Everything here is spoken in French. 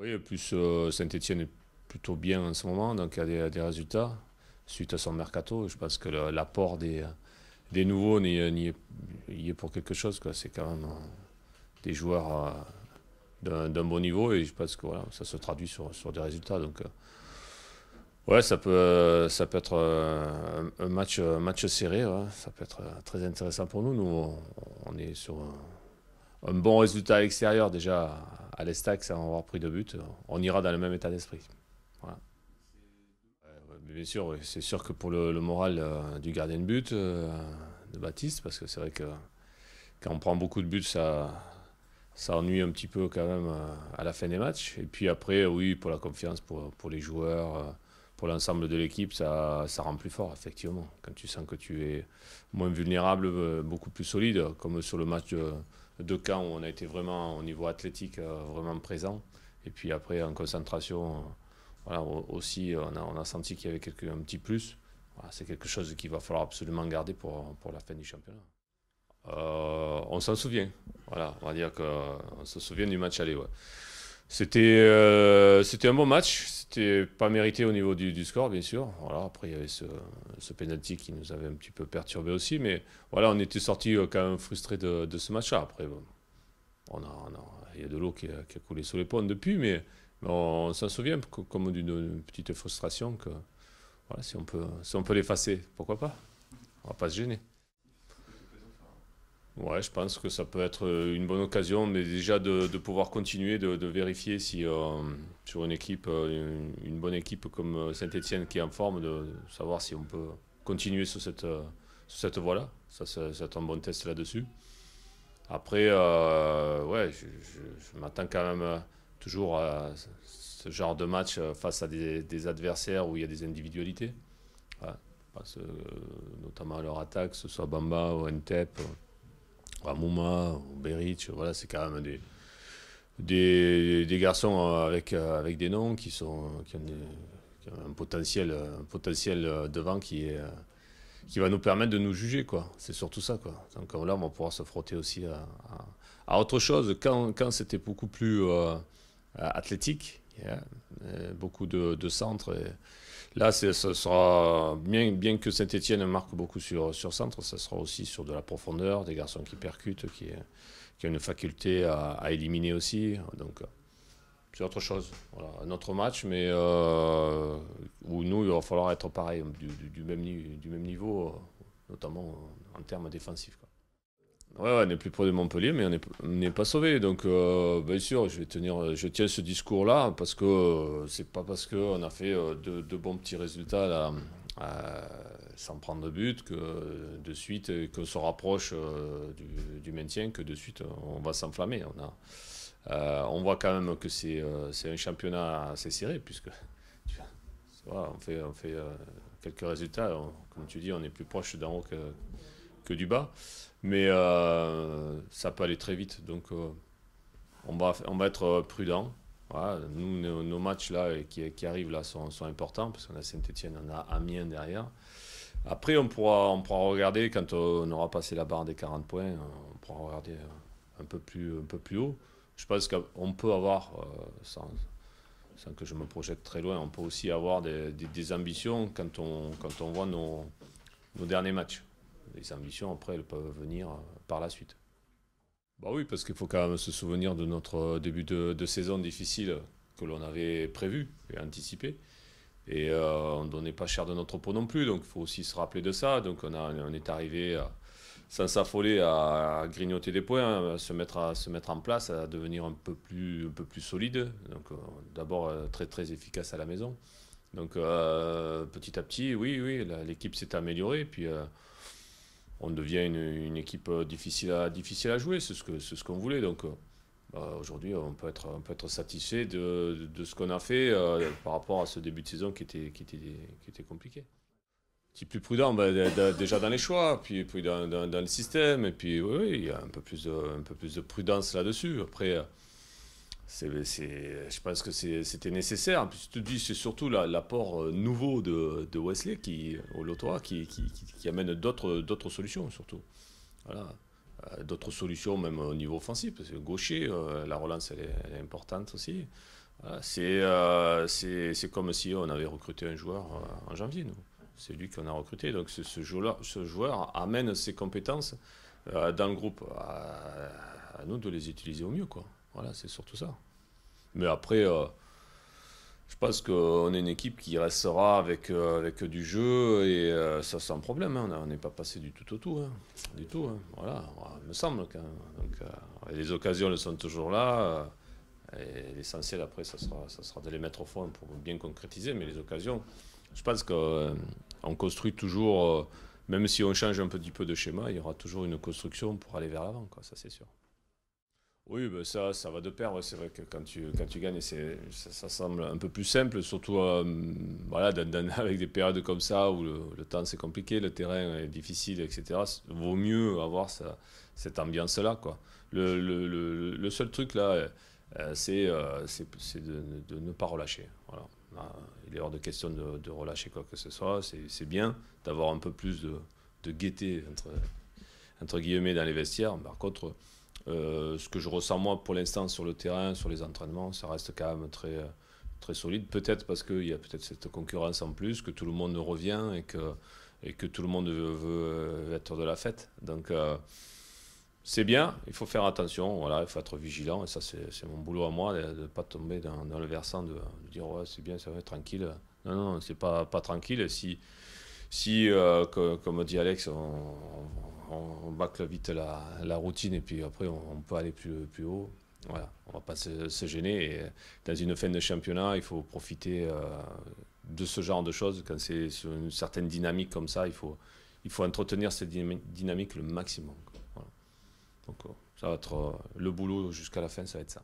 Oui, plus euh, Saint-Etienne est plutôt bien en ce moment, donc il y a des, résultats suite à son mercato. Je pense que l'apport des, nouveaux n'est est, pour quelque chose. C'est quand même euh, des joueurs euh, d'un bon niveau et je pense que voilà, ça se traduit sur, des résultats. Donc, ouais, ça peut, ça peut être un, match, match serré. Ça peut être très intéressant pour nous. Nous, on, est sur un bon résultat extérieur déjà à l'Estac, sans avoir pris de buts, on ira dans le même état d'esprit. Euh, bien sûr, c'est sûr que pour le, moral euh, du gardien de but, euh, de Baptiste, parce que c'est vrai que quand on prend beaucoup de buts, ça, ça ennuie un petit peu quand même à la fin des matchs. Et puis après, oui, pour la confiance, pour, pour les joueurs, pour l'ensemble de l'équipe, ça, ça rend plus fort, effectivement. Quand tu sens que tu es moins vulnérable, beaucoup plus solide, comme sur le match de deux cas où on a été vraiment au niveau athlétique euh, vraiment présent. Et puis après en concentration, euh, aussi on a, senti qu'il y avait un petit plus. c'est quelque chose qu'il va falloir absolument garder pour, la fin du championnat. Euh, on s'en souvient. Voilà, on va dire qu'on se souvient du match aller. Euh, c'était un bon match. C'était pas mérité au niveau du, score, bien sûr. Voilà, après, il y avait ce, ce penalty qui nous avait un petit peu perturbé aussi. Mais voilà, on était sortis euh, quand même frustrés de, ce match-là. Après, on il y a de l'eau qui, a coulé sur les ponts depuis. Mais, on, s'en souvient comme d'une petite frustration que voilà, si on peut, si on peut l'effacer, pourquoi pas On va pas se gêner. Ouais, je pense que ça peut être euh, une bonne occasion, mais déjà de, pouvoir continuer de, vérifier si euh, sur une équipe, euh, une, bonne équipe comme Saint-Etienne qui est en forme, de, savoir si on peut continuer sur cette, cette voie-là. Ça, c'est un bon test là-dessus. Après, ouais, je, m'attends quand même toujours à ce genre de match face à des, adversaires où il y a des individualités. notamment à leur attaque, que ce soit Bamba ou Ntep. Ramouma, Beric, voilà, c'est quand même des, des, garçons avec, euh, avec des noms qui, sont, ont, un, potentiel, potentiel devant qui, est, qui va nous permettre de nous juger. quoi. C'est surtout ça. Quoi. Donc là, on va pouvoir se frotter aussi à, autre chose. Quand, c'était beaucoup plus euh, athlétique, beaucoup de, de centres. Là, ce sera, bien, que Saint-Etienne marque beaucoup sur, centre, ça sera aussi sur de la profondeur, des garçons qui percutent, qui, ont une faculté à, éliminer aussi. Donc, c'est autre chose. Voilà, un autre match, mais euh, où nous, il va falloir être pareil, du, même, niveau, notamment en termes défensifs. Ouais, on est plus près de Montpellier, mais on n'est pas sauvé. Donc, euh, bien sûr, je vais tenir, je tiens ce discours-là parce que ce euh, c'est pas parce qu'on a fait euh, de, bons petits résultats là, sans prendre de but que de suite qu'on se rapproche du, maintien que de suite on va s'enflammer. On a, on voit quand même que c'est un championnat assez serré puisque on fait, on fait quelques résultats. comme tu dis, on est plus proche d'en haut que que du bas. Mais euh, ça peut aller très vite. Donc euh, on, va, on va être euh, prudent. nous, nos, matchs là, qui, qui arrivent là sont, sont importants parce qu'on a Saint-Etienne, on a Amiens derrière. Après, on pourra, on pourra regarder quand on aura passé la barre des 40 points, on pourra regarder un peu plus, un peu plus haut. Je pense qu'on peut avoir, sans, que je me projette très loin, on peut aussi avoir des, ambitions quand on, quand on voit nos derniers matchs les ambitions, après, elles peuvent venir euh, par la suite. Bah oui, parce qu'il faut quand même se souvenir de notre euh, début de, saison difficile que l'on avait prévu et anticipé. Et euh, on ne donnait pas cher de notre peau non plus, donc il faut aussi se rappeler de ça. Donc on, on est arrivé, sans s'affoler, à, grignoter des points, hein, à se, mettre à, se mettre en place, à devenir un peu plus, un peu plus solide. Donc d'abord très très efficace à la maison. Donc petit à petit, oui, oui, l'équipe s'est améliorée. Puis on devient une, équipe euh, difficile à, difficile à jouer, c'est ce qu'on ce qu'on voulait. Donc euh, bah, aujourd'hui, on, peut être, on peut être satisfait de, ce qu'on a fait euh, par rapport à ce début de saison qui était, qui était, qui était compliqué. Petit plus prudent bah, déjà dans les choix, puis, puis dans, dans, le système, et puis oui, il y a un peu plus de, un peu plus de prudence là-dessus. Après, c'est je pense que c'était nécessaire. te dis, c'est surtout l'apport euh, nouveau de, de, Wesley qui, au loto qui, qui, amène d'autres solutions, surtout. Voilà. Euh, d'autres solutions, même au niveau offensif. Parce que gaucher, euh, la relance, elle est, importante aussi. c'est C'est comme si on avait recruté un joueur en janvier, C'est lui qu'on a recruté. Donc, ce, joueur, ce joueur amène ses compétences dans le groupe. À, à nous de les utiliser au mieux, quoi. Voilà, c'est surtout ça. Mais après, euh, je pense qu'on est une équipe qui restera avec, euh, avec du jeu et euh, ça sans problème. Hein. On n'est pas passé du tout au tout. Hein. Du tout. Hein. Voilà, me semble. Quand les occasions elles sont toujours là. l'essentiel après, ça sera, ça sera de les mettre au fond pour bien concrétiser. Mais les occasions, je pense qu'on construit toujours, même si on change un petit peu de schéma, il y aura toujours une construction pour aller vers l'avant. Ça, c'est sûr. Oui, ben ça, ça va de pair. C'est vrai que quand tu, quand tu gagnes, ça, ça semble un peu plus simple, surtout euh, voilà, avec des périodes comme ça où le, temps c'est compliqué, le terrain est difficile, etc. Vaut mieux avoir cette ambiance-là. Quoi. Le, le, le, seul truc là, euh, euh, c'est, c'est, de, ne pas relâcher. Voilà. Ah, il est hors de question de, relâcher quoi que ce soit. C'est, bien d'avoir un peu plus de, de gaieté, entre, entre guillemets, dans les vestiaires. Par contre, euh, ce que je ressens moi pour l'instant sur le terrain, sur les entraînements, ça reste quand même très, euh, très solide. Peut-être parce qu'il y a peut-être cette concurrence en plus, que tout le monde revient et que, et que tout le monde veut, euh, être de la fête. Donc c'est bien, il faut faire attention, voilà, il faut être vigilant. Et ça, c'est mon boulot à moi, de ne pas tomber dans, le versant de, dire c'est bien, ça va être tranquille. Non, non, c'est pas, pas tranquille. Si, si comme dit Alex, on, vite la, routine et puis après on, peut aller plus, haut. Voilà, on va pas se, gêner. dans une fin de championnat, il faut profiter euh, de ce genre de choses. Quand c'est une certaine dynamique comme ça, il faut, il faut entretenir cette dynamique le maximum. Donc euh, ça va être euh, le boulot jusqu'à la fin, ça va être ça.